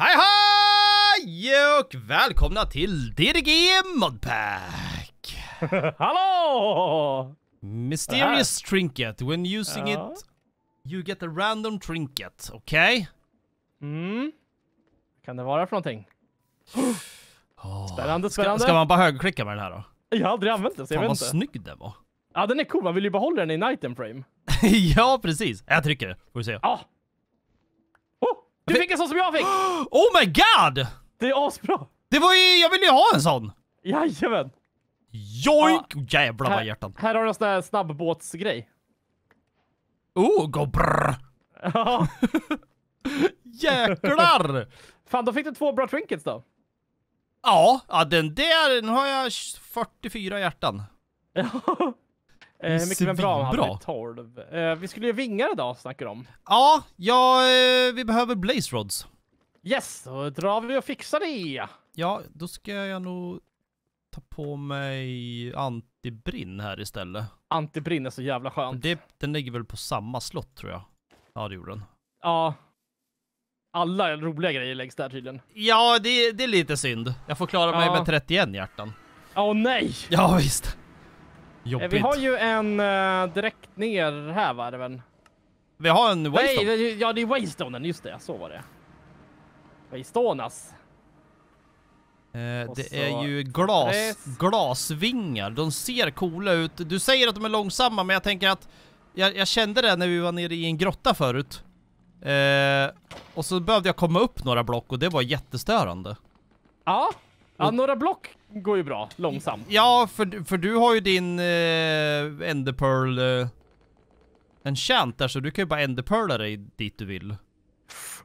Hej hej! Och välkomna till DDG Modpack! Hallå! Mysterious trinket. When using ja. it you get a random trinket. Okej? Okay? Mm. Kan det vara för någonting? Spännande, spännande. Ska, ska, man bara högerklicka med den här då? Jag har aldrig använt den så jag Fan, vet inte. Fan vad snygg den var. Ja den är cool, man vill ju behålla den i night and frame. ja precis. Jag trycker, får vi se. ah, du fick en sån som jag fick! Oh my god! Det är asbra! Det var ju, jag ville ju ha en sån! Jajamän! Joink! Ja. Jävlar vad hjärtan. Här har du en sån där snabbbåtsgrej. Oh, gå brrr! Ja. Jäklar! Fan, då fick du två bra trinkets då. Ja, ja den där, nu har jag 44 hjärtan. Ja. Eh, hur mycket bra han 12. Eh, vi skulle ju vingar idag snackar om. Ja, ja eh, vi behöver blaze rods. Yes, då drar vi och fixar det. Ja, då ska jag nog ta på mig antibrinn här istället. Antibrinn är så jävla skönt. Det, den ligger väl på samma slott tror jag. Ja, det gjorde den. Ja. Alla roliga grejer läggs där tydligen. Ja, det, det är lite synd. Jag får klara mig med 31 hjärtan. Åh oh, nej! Ja, visst. Jobbigt. Eh, vi har ju en uh, direkt ner här va, även. Vi har en Waystone. Nej, ja det är Waystonen, just det. Så var det. Waystonas. Eh, det så... är ju glas, glasvingar. De ser coola ut. Du säger att de är långsamma, men jag tänker att jag, jag kände det när vi var nere i en grotta förut. Eh, och så behövde jag komma upp några block och det var jättestörande. Ja, Ja, några block går ju bra, långsamt. Ja, för, för du har ju din eh, enderpearl eh, enchant där, så du kan ju bara enderpearla dig dit du vill.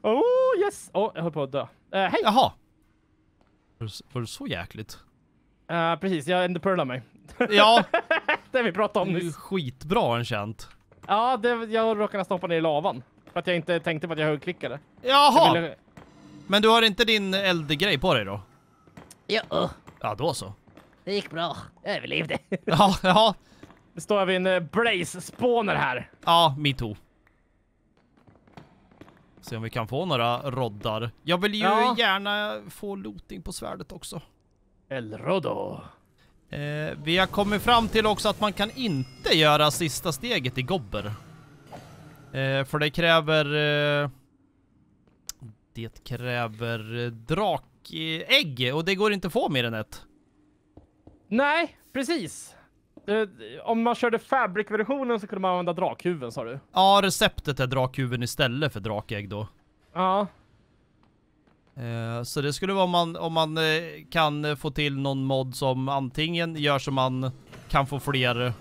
Oh, yes! Åh, oh, jag höll på att dö. Eh, hej! Jaha! Var, det så jäkligt? Uh, precis, jag enderpearlar mig. Ja! det vi pratade om nyss. Skitbra enchant. Ja, det, jag råkade stoppa ner i lavan. För att jag inte tänkte på att jag högklickade. Jaha! Ville... Men du har inte din eldgrej på dig då? Ja. Ja, då så. Det gick bra. Jag överlevde. ja, ja. Nu står jag vid en eh, blaze-spawner här. Ja, me too. Se om vi kan få några roddar. Jag vill ju ja. gärna få looting på svärdet också. El Rodo. Eh, vi har kommit fram till också att man kan inte göra sista steget i Gobber. Eh, för det kräver... Eh, det kräver eh, drak Eh, ägg och det går inte att få mer än ett. Nej, precis. Eh, om man körde fabric-versionen så kunde man använda drakhuvuden, sa du? Ja, receptet är drakhuvuden istället för drakägg då. Ja. Eh, så det skulle vara om man, om man kan få till någon mod som antingen gör så man kan få fler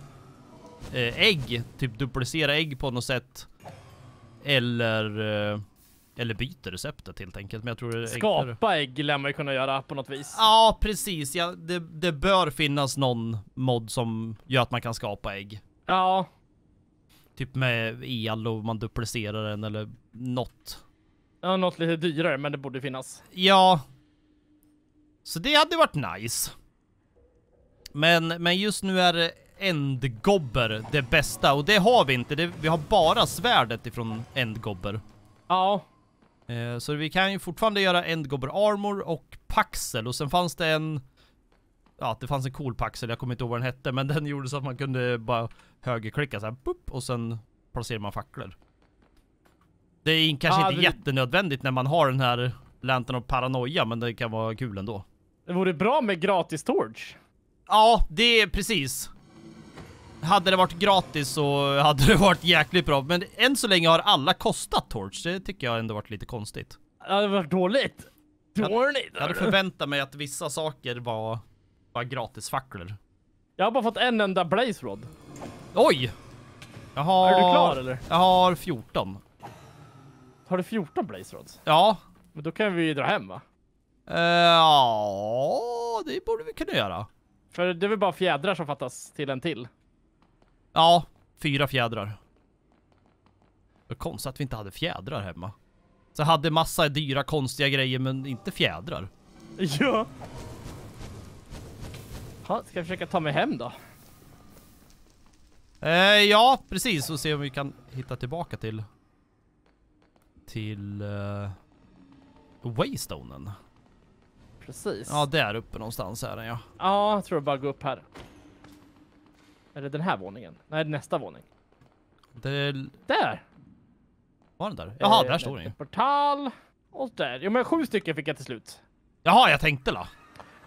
ägg. Typ duplicera ägg på något sätt. Eller eller byter receptet helt enkelt. Men jag tror det är Skapa ägg lär man ju kunna göra på något vis. Ja, precis. Ja, det, det bör finnas någon mod som gör att man kan skapa ägg. Ja. Typ med el och man duplicerar den eller något. Ja, något lite dyrare men det borde finnas. Ja. Så det hade varit nice. Men, men just nu är Endgobber det bästa och det har vi inte. Det, vi har bara svärdet ifrån Endgobber. Ja. Eh, så vi kan ju fortfarande göra Endgobber Armor och Paxel. Och sen fanns det en... Ja, det fanns en cool Paxel. Jag kommer inte ihåg vad den hette. Men den gjorde så att man kunde bara högerklicka så här. Boop, och sen placerar man facklor. Det är kanske ah, inte det... jättenödvändigt när man har den här Lantern och Paranoia. Men det kan vara kul ändå. Det vore bra med gratis torch. Ja, det är precis hade det varit gratis så hade det varit jäkligt bra. Men än så länge har alla kostat Torch. Det tycker jag ändå varit lite konstigt. Ja, det var dåligt. Dåligt. Jag hade förväntat mig att vissa saker var, var gratis facklor. Jag har bara fått en enda blaze rod. Oj! Jag har... Är du klar eller? Jag har 14. Har du 14 blaze rods? Ja. Men då kan vi ju dra hem va? Uh, ja, det borde vi kunna göra. För det är väl bara fjädrar som fattas till en till? Ja, fyra fjädrar. Det konstigt att vi inte hade fjädrar hemma. Så jag hade massa dyra konstiga grejer men inte fjädrar. Ja. Ha, ska jag försöka ta mig hem då? Eh, ja, precis. Och se om vi kan hitta tillbaka till... Till... Uh, Waystonen. Precis. Ja, där uppe någonstans är den, ja. Ja, jag tror jag bara gå upp här. Eller den här våningen. Nej, nästa våning. Det... Där! Var den där? Jaha, eh, där står den ju. Eh, portal. Och där. Jo, men sju stycken fick jag till slut. Jaha, jag tänkte la.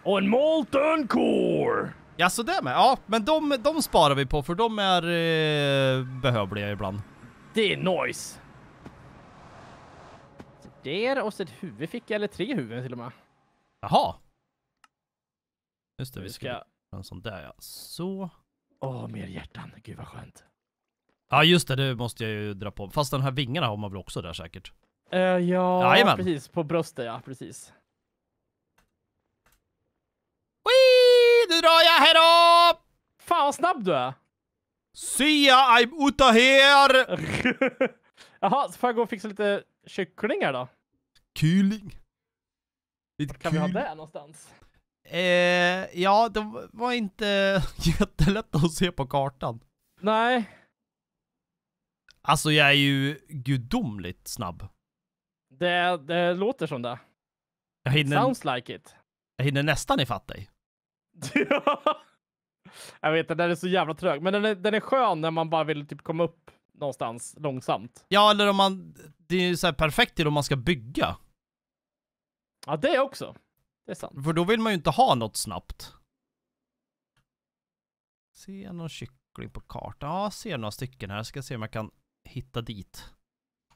Och en molten core! Ja, så det med. Ja, men de, de sparar vi på för de är eh, behövliga ibland. Det är nice. Så där och så ett huvud fick jag, eller tre huvuden till och med. Jaha. Just det, vi ska... En sån där ja. Så. Åh, oh, mer hjärtan. Gud vad skönt. Ja, just det. Det måste jag ju dra på. Fast de här vingarna har man väl också där säkert? Uh, ja, Jajamän. precis. På bröstet, ja. Precis. Wee! Nu drar jag hejdå! Fan vad snabb du är! See ya, I'm Uta here! Jaha, så får jag gå och fixa lite kycklingar då? Kyling. Lite kan kul. vi ha det någonstans? Eh, ja, det var inte jättelätt att se på kartan. Nej. Alltså jag är ju gudomligt snabb. Det, det låter som det. Hinner, Sounds like it. Jag hinner nästan ifatt dig. jag vet, den är så jävla trög. Men den är, den är skön när man bara vill typ komma upp någonstans långsamt. Ja, eller om man... Det är ju så perfekt till om man ska bygga. Ja, det också. Det är sant. För då vill man ju inte ha något snabbt. Ser jag någon kyckling på kartan? Ja, ser några stycken här. ska se om jag kan hitta dit.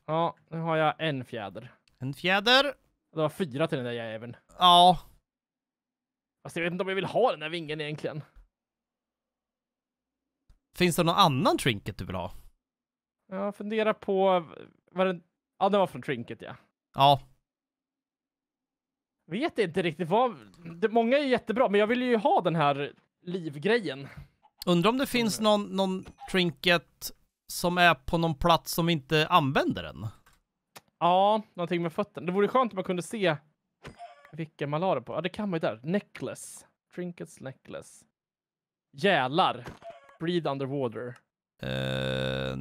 Ja, nu har jag en fjäder. En fjäder. Det var fyra till den där jäveln. Ja. Fast jag vet inte om jag vill ha den där vingen egentligen. Finns det någon annan trinket du vill ha? Jag funderar på... Var den... Ja, den var från trinket, ja. Ja vet inte riktigt vad... många är jättebra, men jag vill ju ha den här livgrejen. Undrar om det finns någon, någon trinket som är på någon plats som inte använder den? Ja, någonting med fötterna. Det vore skönt om man kunde se vilken man la det på. Ja, det kan man ju där. Necklace. Trinkets necklace. Gälar. Breed underwater. Uh...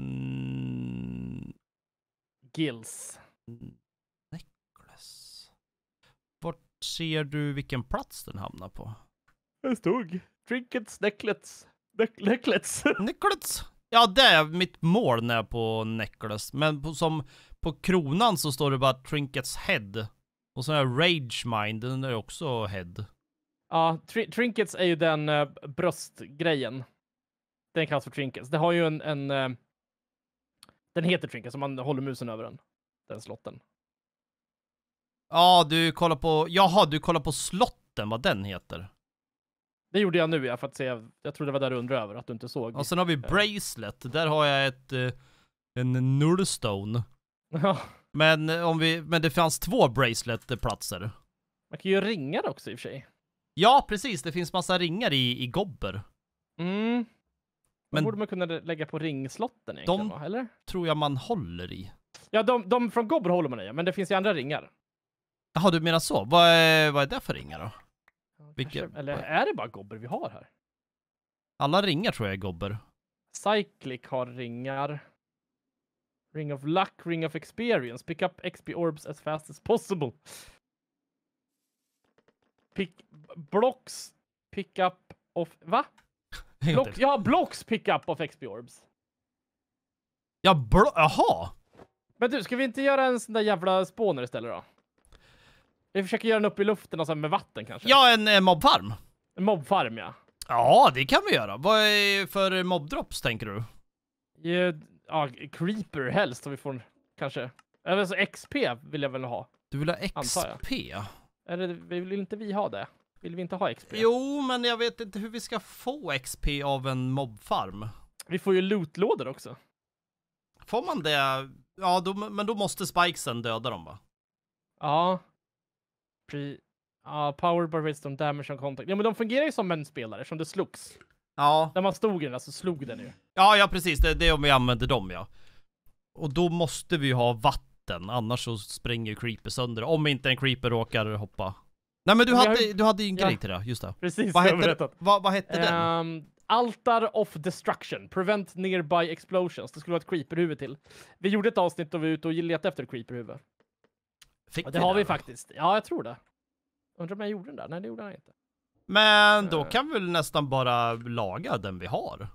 Gills ser du vilken plats den hamnar på? Det stod trinkets, necklets, necklets. necklets. Ja, det är mitt mål när jag är på necklace. Men på, som på kronan så står det bara trinkets head. Och så är rage mind, den är också head. Ja, tri trinkets är ju den uh, bröstgrejen. Den kallas för trinkets. Det har ju en, en uh, den heter trinkets om man håller musen över den. Den slotten. Ja, du kollar på... Jaha, du kollar på slotten, vad den heter. Det gjorde jag nu, ja, för att se. Jag tror det var där du undrade över, att du inte såg. Och sen har vi eh. Bracelet. Där har jag ett... Eh, en Nullstone. Ja. Men eh, om vi... Men det fanns två Bracelet-platser. Man kan ju ringar också i och för sig. Ja, precis. Det finns massa ringar i, i Gobber. Mm. Men borde man kunna lägga på ringslotten egentligen, de va? eller? tror jag man håller i. Ja, de, de från Gobber håller man i, men det finns ju andra ringar. Jaha, du menar så. Vad är, vad är det för ringar då? Vilket? Eller är det bara gobber vi har här? Alla ringar tror jag är gobber. Cyclic har ringar. Ring of luck, ring of experience. Pick up XP orbs as fast as possible. Pick blocks pick up of... Va? Block, ja, blocks pick up of XP orbs. Ja, bl- jaha! Men du, ska vi inte göra en sån där jävla spåner istället då? Vi försöker göra den upp i luften och sen med vatten kanske? Ja, en, eh, en mobfarm. En mobfarm, ja. Ja, det kan vi göra. Vad är för mobdrops tänker du? Ja, ja, creeper helst om vi får kanske. Eller så XP vill jag väl ha. Du vill ha XP? Eller vill inte vi ha det? Vill vi inte ha XP? Jo, men jag vet inte hur vi ska få XP av en mobfarm. Vi får ju lootlådor också. Får man det? Ja, då, men då måste spikesen döda dem va? Ja, Pre... Ja, power bar wisdom, damage on contact. Ja, men de fungerar ju som en spelare, som det slogs. Ja. När man stod i den, så alltså, slog den ju. Ja, ja precis. Det, det är om vi använder dem, ja. Och då måste vi ju ha vatten, annars så spränger creeper sönder. Om inte en creeper råkar hoppa. Nej men du, hade, har... du hade ju en grej ja. till det, just det. Precis, vad hette, vad, vad hette den? Ehm, altar of Destruction. Prevent Nearby Explosions. Det skulle vara ett creeperhuvud till. Vi gjorde ett avsnitt då vi var ute och letade efter creeperhuvud. Fick ja, det har vi faktiskt. Ja, jag tror det. Undrar om jag gjorde den där? Nej, det gjorde jag inte. Men då eh. kan vi väl nästan bara laga den vi har?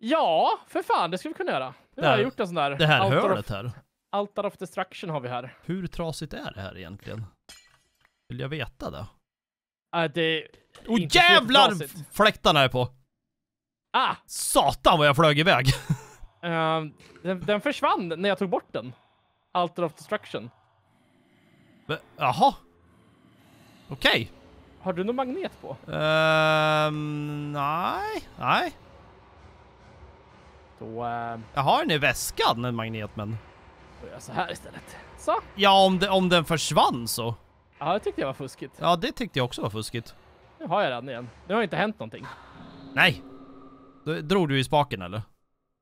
Ja, för fan, det skulle vi kunna göra. Nu har jag gjort en sån där. Det här hörnet här. Altar of Destruction har vi här. Hur trasigt är det här egentligen? Vill jag veta det? Äh, det är oh, inte jävlar! Fläktarna är på! Ah! Satan vad jag flög iväg! uh, den, den försvann när jag tog bort den. Alter of Destruction. Men, jaha. Okej. Okay. Har du någon magnet på? Um, nej, nej. Då... Uh... Jag har en i väskan, en magnet, men... Då gör jag så här istället. Så. Ja, om, det, om den försvann så. Ja, det tyckte jag var fuskigt. Ja, det tyckte jag också var fuskigt. Nu har jag den igen. Nu har inte hänt någonting. Nej! Då drog du i spaken, eller?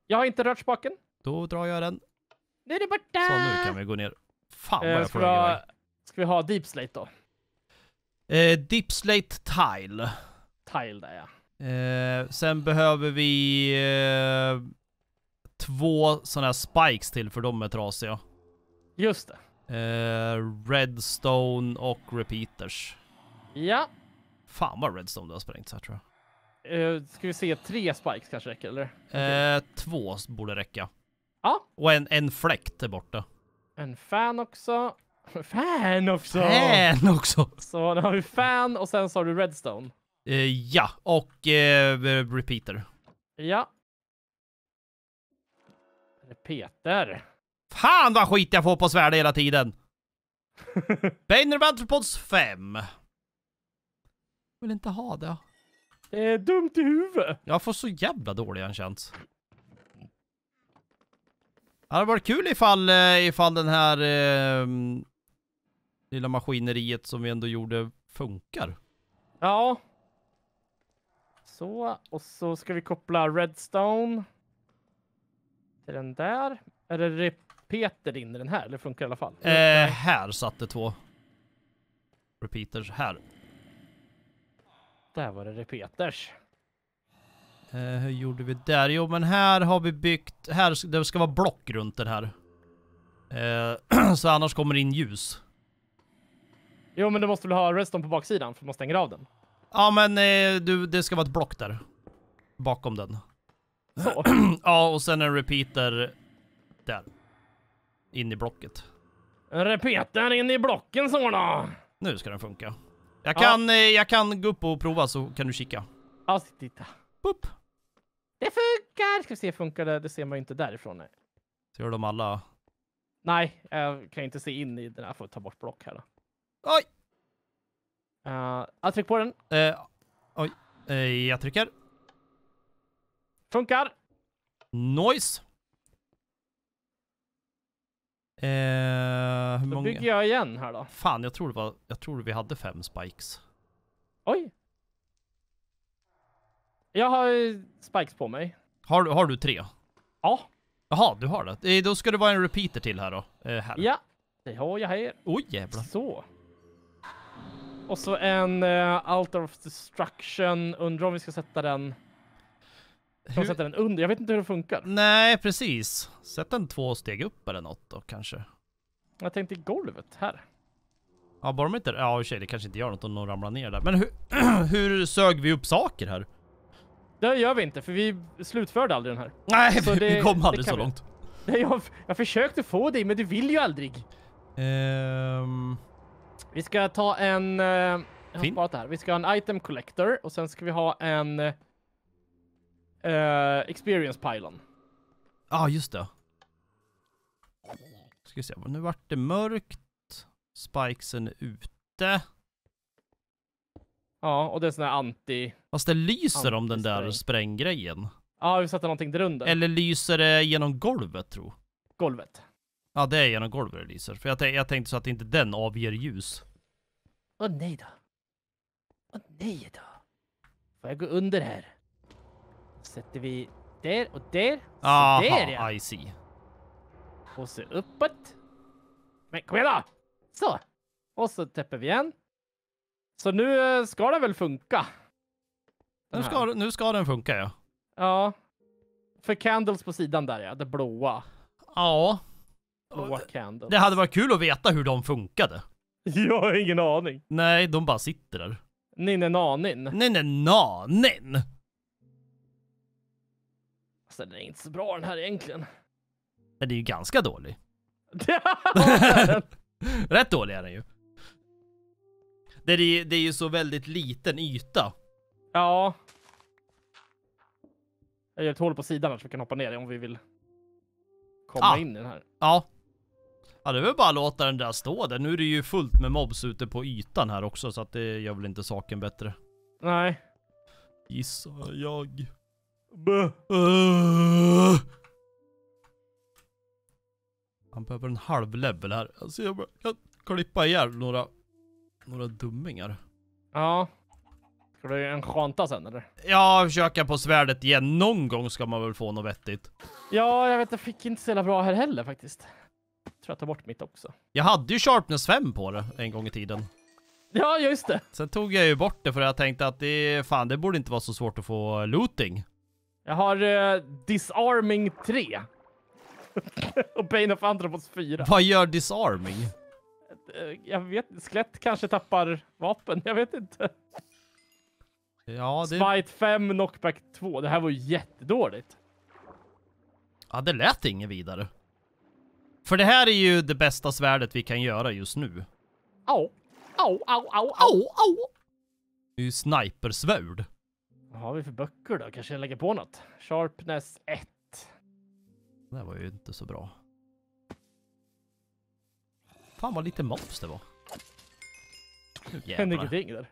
Jag har inte rört spaken. Då drar jag den. Nu är det borta! Så nu kan vi gå ner. Fan vad eh, jag får ha, Ska vi ha deep slate då? Eh, deep slate tile. Tile där ja. Eh, sen behöver vi eh, två sådana här spikes till för de är trasiga. Just det. Eh, redstone och repeaters. Ja. Fan vad redstone du har sprängt så här tror jag. Uh, ska vi se, tre spikes kanske räcker eller? Okay. Eh, två borde räcka. Ja. Och en, en fläkt är borta. En fan också. Fan också! Fan också! Så nu har vi fan och sen så har du redstone. Eh, ja, och eh, eh repeater. Ja. Repeater. Fan vad skit jag får på svärd hela tiden! Bainer Vantropods 5. Vill inte ha det. Det är dumt i huvudet. Jag får så jävla dålig en tjänst. Det hade varit kul ifall, eh, ifall den här eh, lilla maskineriet som vi ändå gjorde funkar. Ja. Så, och så ska vi koppla redstone till den där. Är det repeter in i den här? Eller funkar i alla fall? Eh, här satt det två. Repeaters här. Där var det repeters. Eh, hur gjorde vi där? Jo, men här har vi byggt... Här, det ska vara block runt den här. Eh, så annars kommer det in ljus. Jo, men du måste väl ha redstone på baksidan för man stänger av den. Ja, men eh, du, det ska vara ett block där. Bakom den. Så. ja, och sen en repeater där. In i blocket. En repeater in i blocken så då! Nu ska den funka. Jag kan, ja. Eh, jag kan gå upp och prova så kan du kika. Ja, titta. Boop. Det funkar! Ska vi se, funkar det? Det ser man ju inte därifrån. Nej. Ser de alla? Nej, jag kan inte se in i den. Jag får ta bort block här då. Oj! Uh, jag tryck på den. Uh, oj, uh, jag trycker. Funkar! Noise! Uh, hur då många? bygger jag igen här då. Fan, jag tror, det var, jag tror vi hade fem spikes. Oj! Jag har spikes på mig. Har, har du tre? Ja. Jaha, du har det. Eh, då ska det vara en repeater till här då. Eh, här. Ja, det har jag här. Oj jävlar. Så. Och så en uh, Altar of Destruction. Undrar om vi ska sätta den... Ska hur... sätta den under? Jag vet inte hur det funkar. Nej, precis. Sätt den två steg upp eller något då kanske. Jag tänkte i golvet här. Ja, bara de inte... Ja, i och för sig, det kanske inte gör något om de ramlar ner där. Men hur, hur sög vi upp saker här? Det gör vi inte, för vi slutförde aldrig den här. Nej, så vi kom aldrig så vi. långt. Jag, jag försökte få dig, men du vill ju aldrig. Um... Vi ska ta en... Eh, jag har sparat här. Vi ska ha en item collector och sen ska vi ha en... Uh, experience pylon. Ja, ah, just det. Ska vi se. Nu vart det mörkt. Spikesen är ute. Ja, och det är sån här anti... Fast det lyser om den där spränggrejen. Ja, vi satte någonting där under. Eller lyser det genom golvet, tro? Golvet. Ja, det är genom golvet det lyser. För jag, jag tänkte så att inte den avger ljus. Åh oh, nej då. Åh oh, nej då. Får jag gå under här? Sätter vi där och där. Så Aha, där ja. I see. Och så uppåt. Men kom igen då! Så! Och så täpper vi igen. Så nu eh, ska det väl funka. Nu ska, nu ska den funka ja. Ja. För candles på sidan där ja, det blåa. Ja. Blåa candles. Det hade varit kul att veta hur de funkade. Jag har ingen aning. Nej, de bara sitter där. Ninne nanin. Ninne nanin. Alltså den är inte så bra den här egentligen. Men det är ju ganska dålig. Rätt dålig är den ju. Det är, det är ju så väldigt liten yta. Ja. Jag gör ett hål på sidan här så vi kan hoppa ner om vi vill komma ah. in i den här. Ja. Ja, det är väl bara att låta den där stå där. Nu är det ju fullt med mobs ute på ytan här också, så att det gör väl inte saken bättre. Nej. Gissar jag. Uh. Han behöver en halv level här. Alltså jag kan klippa ihjäl några, några dummingar. Ja. Ska du en enchanta sen eller? Ja, försöka på svärdet igen. Någon gång ska man väl få något vettigt. Ja, jag vet. Jag fick inte så jävla bra här heller faktiskt. Jag tror jag tar bort mitt också. Jag hade ju sharpness 5 på det en gång i tiden. Ja, just det. Sen tog jag ju bort det för jag tänkte att det, fan, det borde inte vara så svårt att få looting. Jag har uh, disarming 3. och Bane of Anthropos 4. Vad gör disarming? Eh, jag vet Skelett kanske tappar vapen. Jag vet inte. Ja, det... Spite 5, Knockback 2. Det här var ju jättedåligt. Ja, det lät inget vidare. För det här är ju det bästa svärdet vi kan göra just nu. Au, au, au, au, au, au. Det är ju snipersvärd. Vad har vi för böcker då? Kanske jag lägger på något? Sharpness 1. Det här var ju inte så bra. Fan vad lite mops det var. Jävlar. Hände ingenting där.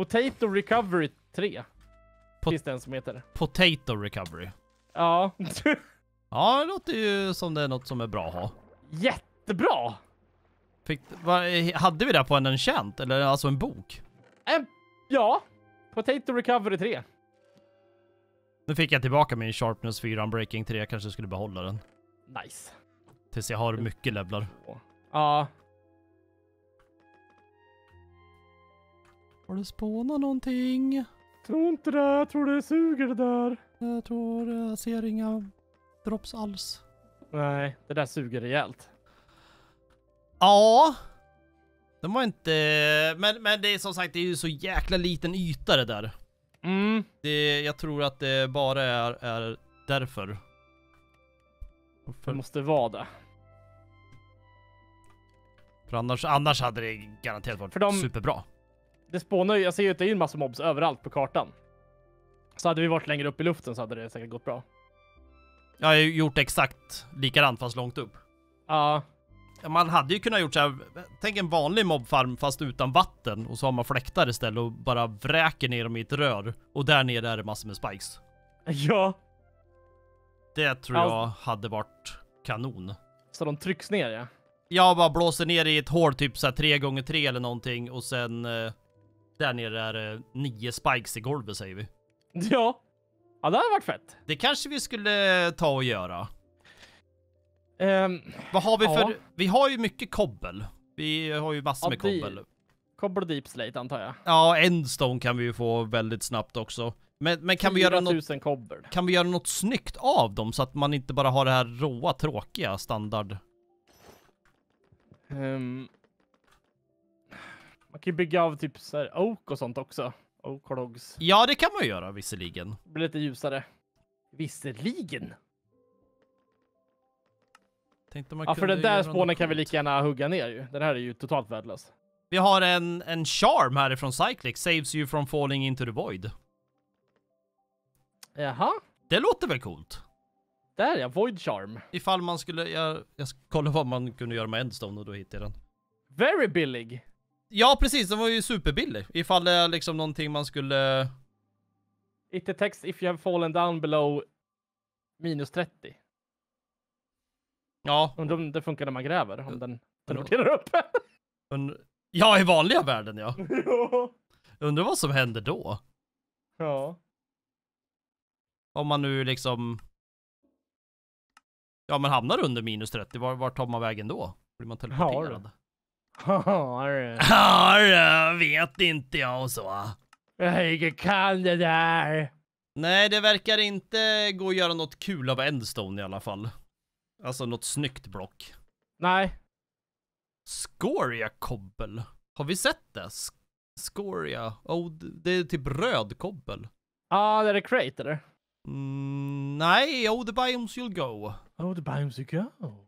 Potato Recovery 3. Po Finns det en som heter. Potato Recovery. Ja. ja, det låter ju som det är något som är bra att ha. Jättebra! Fick, vad, hade vi det på en enchant? Eller alltså en bok? En, ja. Potato Recovery 3. Nu fick jag tillbaka min Sharpness 4 Unbreaking 3. Jag kanske skulle behålla den. Nice. Tills jag har mycket levlar. Ja, Har du spånat någonting? Tror inte det. Jag tror det suger det där. Jag tror eh, jag ser inga drops alls. Nej, det där suger rejält. Ja. De var inte... Men, men det är som sagt, det är ju så jäkla liten yta det där. Mm. Det, jag tror att det bara är, är därför. För... Det måste vara det. För annars, annars hade det garanterat varit För de... superbra det spånar ju, jag ser ju att det är en massa mobs överallt på kartan. Så hade vi varit längre upp i luften så hade det säkert gått bra. Jag har ju gjort exakt likadant fast långt upp. Ja. Man hade ju kunnat gjort så här, tänk en vanlig mobfarm fast utan vatten och så har man fläktar istället och bara vräker ner dem i ett rör. Och där nere är det massor med spikes. Ja. Det tror jag hade varit kanon. Så de trycks ner ja? Jag bara blåser ner i ett hål typ så här 3 x 3 eller någonting och sen eh, där nere är eh, nio spikes i golvet säger vi. Ja. Ja, det hade varit fett. Det kanske vi skulle eh, ta och göra. Ehm, Vad har vi Ja. för... Vi har ju mycket kobbel. Vi har ju massor Ja, med kobbel. kobbel. Cobble Deep Slate antar jag. Ja, en stone kan vi ju få väldigt snabbt också. Men, men kan, vi göra något, 4000 kobbel. kan vi göra något snyggt av dem så att man inte bara har det här råa, tråkiga standard? Ehm, man kan ju bygga av typ så här oak och sånt också. Oak logs. Ja, det kan man göra visserligen. Det blir lite ljusare. Visserligen. Tänkte man ja, för den där spånen kan vi lika gärna hugga ner ju. Den här är ju totalt värdelös. Vi har en, en charm härifrån Cyclic. Saves you from falling into the void. Jaha. Det låter väl coolt? Där ja, void charm. Ifall man skulle, jag, jag kollar vad man kunde göra med endstone och då hittar jag den. Very billig. Ja precis, den var ju superbillig. Ifall det är liksom någonting man skulle... It detects if you have fallen down below minus 30. Ja. Undrar om det funkar när man gräver, om den teleporterar upp. ja, i vanliga världen ja. ja. Undrar vad som händer då? Ja. Om man nu liksom... Ja, men hamnar under minus 30, vart tar man vägen då? Blir man teleporterad? Ja du. Ja du, vet inte jag och så. Jag kan det där. Nej, det verkar inte gå att göra något kul av Endstone i alla fall. Alltså något snyggt block. Nej. Scoria kobbel. Har vi sett det? Scoria. Oh, det är typ röd kobbel. Ja, ah, det är crate eller? Mm, nej, oh the biomes you'll go. Oh the biomes you go.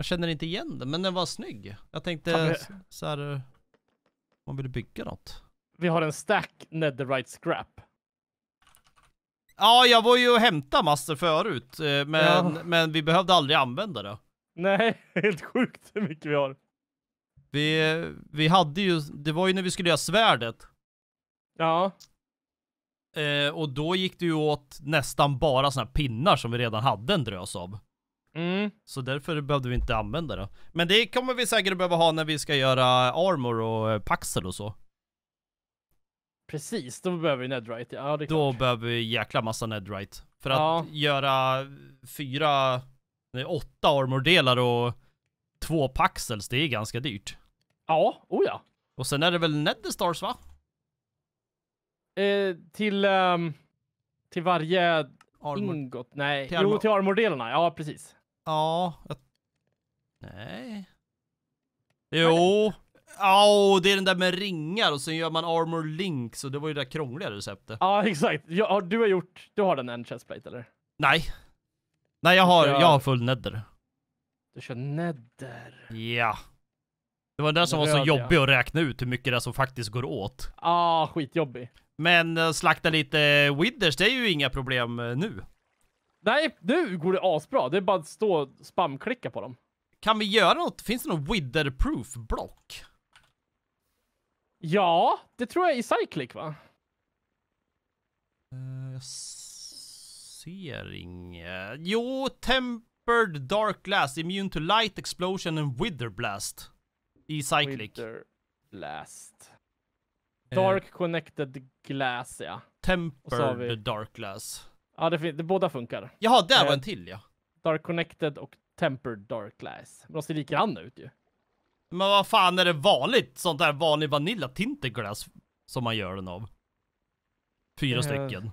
Jag känner inte igen den, men den var snygg. Jag tänkte ja, vi... så här, eh, man vill bygga något. Vi har en stack netherite scrap. Ja, jag var ju och hämtade massor förut, eh, men, ja. men vi behövde aldrig använda det. Nej, helt sjukt hur mycket vi har. Vi, vi hade ju, det var ju när vi skulle göra svärdet. Ja. Eh, och då gick det ju åt nästan bara såna här pinnar som vi redan hade en drös av. Mm. Så därför behövde vi inte använda det. Men det kommer vi säkert behöva ha när vi ska göra armor och eh, paxel och så. Precis, då behöver vi nedrite. Ja, det är då klart. behöver vi jäkla massa nedrite. För ja. att göra fyra, nej, åtta armordelar och två paxels, det är ganska dyrt. Ja, oh ja. Och sen är det väl Netherstars va? Eh, till, um, till varje Armor. ingot? Nej, till jo, till armordelarna. Ja, precis. Ja, jag... Nej. Jo. Ja, oh, det är den där med ringar och sen gör man armor links och det var ju det där krångliga receptet. Ja, exakt. Ja, du har gjort, du har den en chestplate eller? Nej. Nej, jag har, jag har full nether. Du kör nether. Ja. Det var den som var så jobbig ja. att räkna ut hur mycket det är som faktiskt går åt. Ja, ah, skitjobbig. Men eh, slakta lite widders det är ju inga problem eh, nu. Nej, nu går det asbra. Det är bara att stå och spamklicka på dem. Kan vi göra något? Finns det något witherproof-block? Ja, det tror jag är i Cyclic va? Eh, jag ser inget. Jo, Tempered Dark Glass, Immune to Light Explosion and Wither Blast. I Cyclic. Wither Blast. Dark eh. Connected Glass ja. Tempered Dark Glass. Ja, det, det båda funkar. Jaha, där eh, var en till ja. Dark Connected och Tempered Dark Glass. Men de ser likadana ut ju. Men vad fan är det vanligt? Sånt där vanlig Vanilla Tinted Glass som man gör den av. Fyra eh, stycken.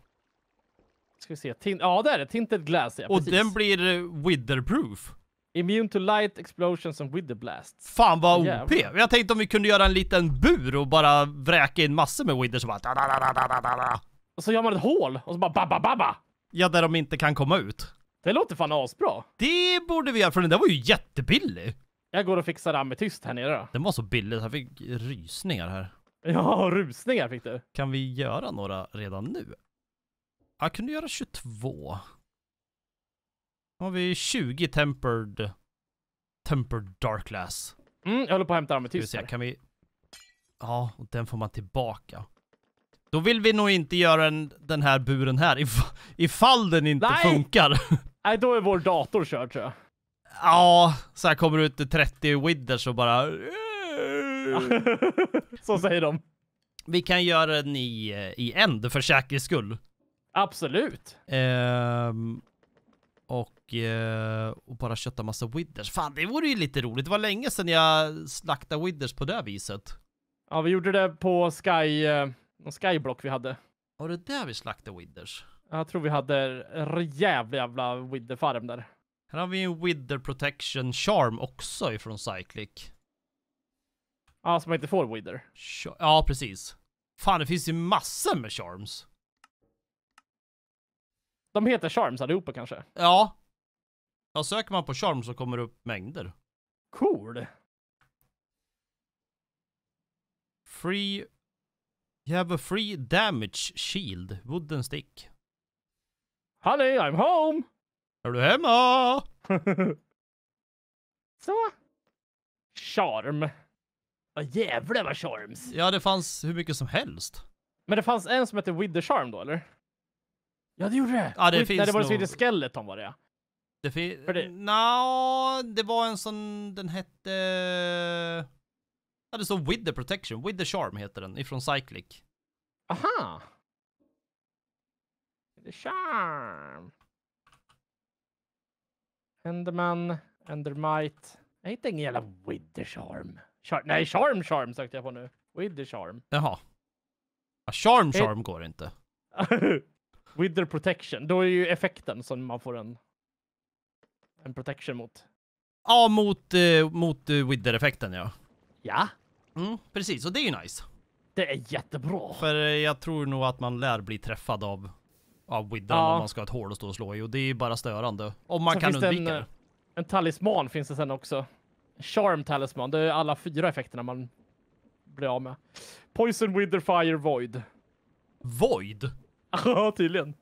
Ska vi se. Tin ja, det är det. Tinted Glass, ja, Och precis. den blir eh, witherproof. Immune to light, explosions and wither blasts. Fan vad OP! Jävlar. Jag tänkte om vi kunde göra en liten bur och bara vräka in massor med wither så bara... Och så gör man ett hål och så bara ba ba ba ba. Ja, där de inte kan komma ut. Det låter fan asbra. Det borde vi göra, för den där var ju jättebillig. Jag går och fixar ametyst här nere då. Den var så billig, jag fick rysningar här. Ja, rusningar fick du. Kan vi göra några redan nu? Jag kunde göra 22. Då har vi 20 tempered... Tempered dark Mm, jag håller på att hämta ametyst här. Kan vi... Ja, och den får man tillbaka. Då vill vi nog inte göra en, den här buren här, if, ifall den inte Nej. funkar. Nej, då är vår dator körd tror jag. Ja, så här kommer det ut 30 widders och bara... så säger de. Vi kan göra den i, eh, i end för säkerhets skull. Absolut. Ehm, och, eh, och bara kötta massa widders. Fan, det vore ju lite roligt. Det var länge sedan jag slaktade widders på det viset. Ja, vi gjorde det på Sky... Eh, någon skyblock vi hade. Var det där vi slaktade widders? Jag tror vi hade en jävla jävla widderfarm där. Här har vi en wither protection charm också ifrån Cyclic. Ja, ah, så man inte får wither. Ja, precis. Fan, det finns ju massor med charms. De heter charms allihopa kanske? Ja. Ja, söker man på charms så kommer det upp mängder. Cool. Free You have a free damage shield, wooden stick. Honey, I'm home! Är du hemma? Så. Charm. Vad jävlar vad charms. Ja, det fanns hur mycket som helst. Men det fanns en som hette With the Charm då, eller? Ja, det gjorde det. Ja, det Skit, finns Nej, det var nog... Swedish Skeleton var det ja. Det finns... Det... No, det var en sån, den hette... Ja, det står With the Protection, With the Charm heter den, ifrån Cyclic. Aha! The Charm! Enderman, Endermite. Jag hittar ingen jävla With the Charm. Char nej, Charm Charm sökte jag på nu. With the Charm. Jaha. Ja, charm eh. Charm går inte. with the Protection, då är ju effekten som man får en, en protection mot. Ja, mot, eh, mot eh, Wither-effekten ja. Ja. Mm, precis, och det är ju nice. Det är jättebra. För eh, jag tror nog att man lär bli träffad av, av Widden ja. om man ska ha ett hål att stå och slå i. Och det är ju bara störande. Om man sen kan undvika en, eh, det. En talisman finns det sen också. Charm talisman. Det är alla fyra effekterna man blir av med. Poison, Wither, Fire, Void. Void? Ja, tydligen.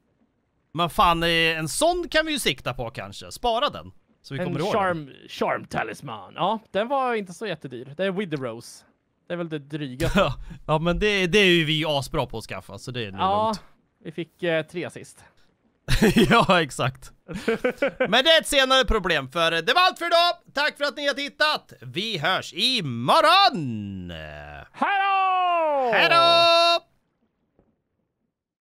Men fan, eh, en sån kan vi ju sikta på kanske. Spara den. Så vi kommer ihåg charm, ihåg. charm talisman. Ja, den var inte så jättedyr. Det är Wither Rose. Det är väl det dryga. ja, men det, det är ju vi asbra på att skaffa, så det är Ja, lugnt. vi fick eh, tre assist. ja, exakt. Men det är ett senare problem, för det var allt för idag. Tack för att ni har tittat. Vi hörs imorgon! Hej då! Hej då!